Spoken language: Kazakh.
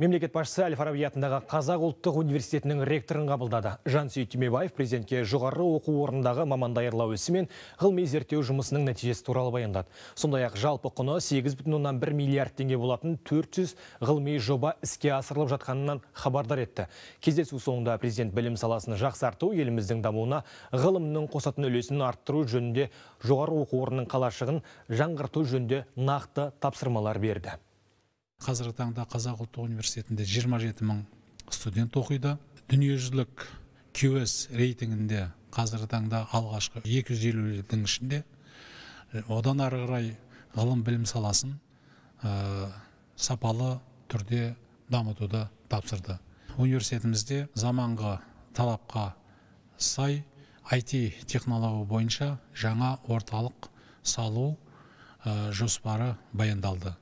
Мемлекет басшысы әл фараби атындағы қазақ ұлттық университетінің ректорын қабылдады жансейіт түймебаев президентке жоғары оқу орнындағы маман даярлау ісі мен ғылыми зерттеу жұмысының нәтижесі туралы баяндады сондай ақ жалпы құны сегіз бүтін оннан бір миллиард теңге болатын 400 жүз ғылыми жоба іске асырылып жатқанынан хабардар етті кездесу соңында президент білім саласын жақсарту еліміздің дамуына ғылымның қосатын үлесін арттыру жөнінде жоғары оқу орнының қалашығын жаңғырту жөнінде нақты тапсырмалар берді қазіргі таңда қазақ ұлттық университетінде 27 жеті студент оқиды дүниежүзілік QS рейтингінде қазіргі таңда алғашқы 250 елдің ішінде одан ары қарай ғылым білім саласын сапалы түрде дамытуды тапсырды университетімізде заманғы талапқа сай IT технология бойынша жаңа орталық салу жоспары баяндалды